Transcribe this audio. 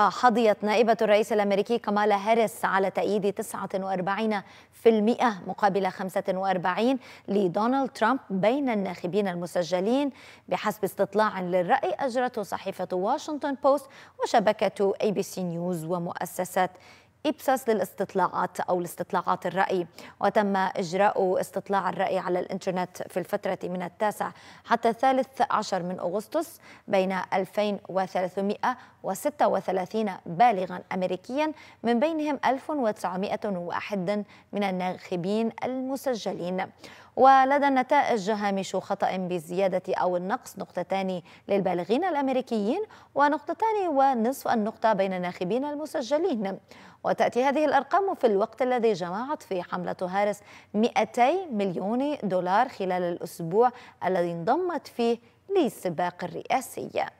حظيت نائبة الرئيس الأمريكي كمالا هاريس على تأييد 49% مقابل 45 لدونالد ترامب بين الناخبين المسجلين بحسب استطلاع للرأي أجرته صحيفة واشنطن بوست وشبكة أي بي سي نيوز ومؤسسات إبسس للاستطلاعات أو الاستطلاعات الرأي وتم إجراء استطلاع الرأي على الإنترنت في الفترة من التاسع حتى الثالث عشر من أغسطس بين 2336 بالغا أمريكيا من بينهم 1901 من الناخبين المسجلين ولدى النتائج هامش خطأ بزيادة أو النقص نقطتان للبالغين الأمريكيين ونقطتان ونصف النقطة بين الناخبين المسجلين وتأتي هذه الأرقام في الوقت الذي جمعت في حملة هارس 200 مليون دولار خلال الأسبوع الذي انضمت فيه للسباق الرئاسي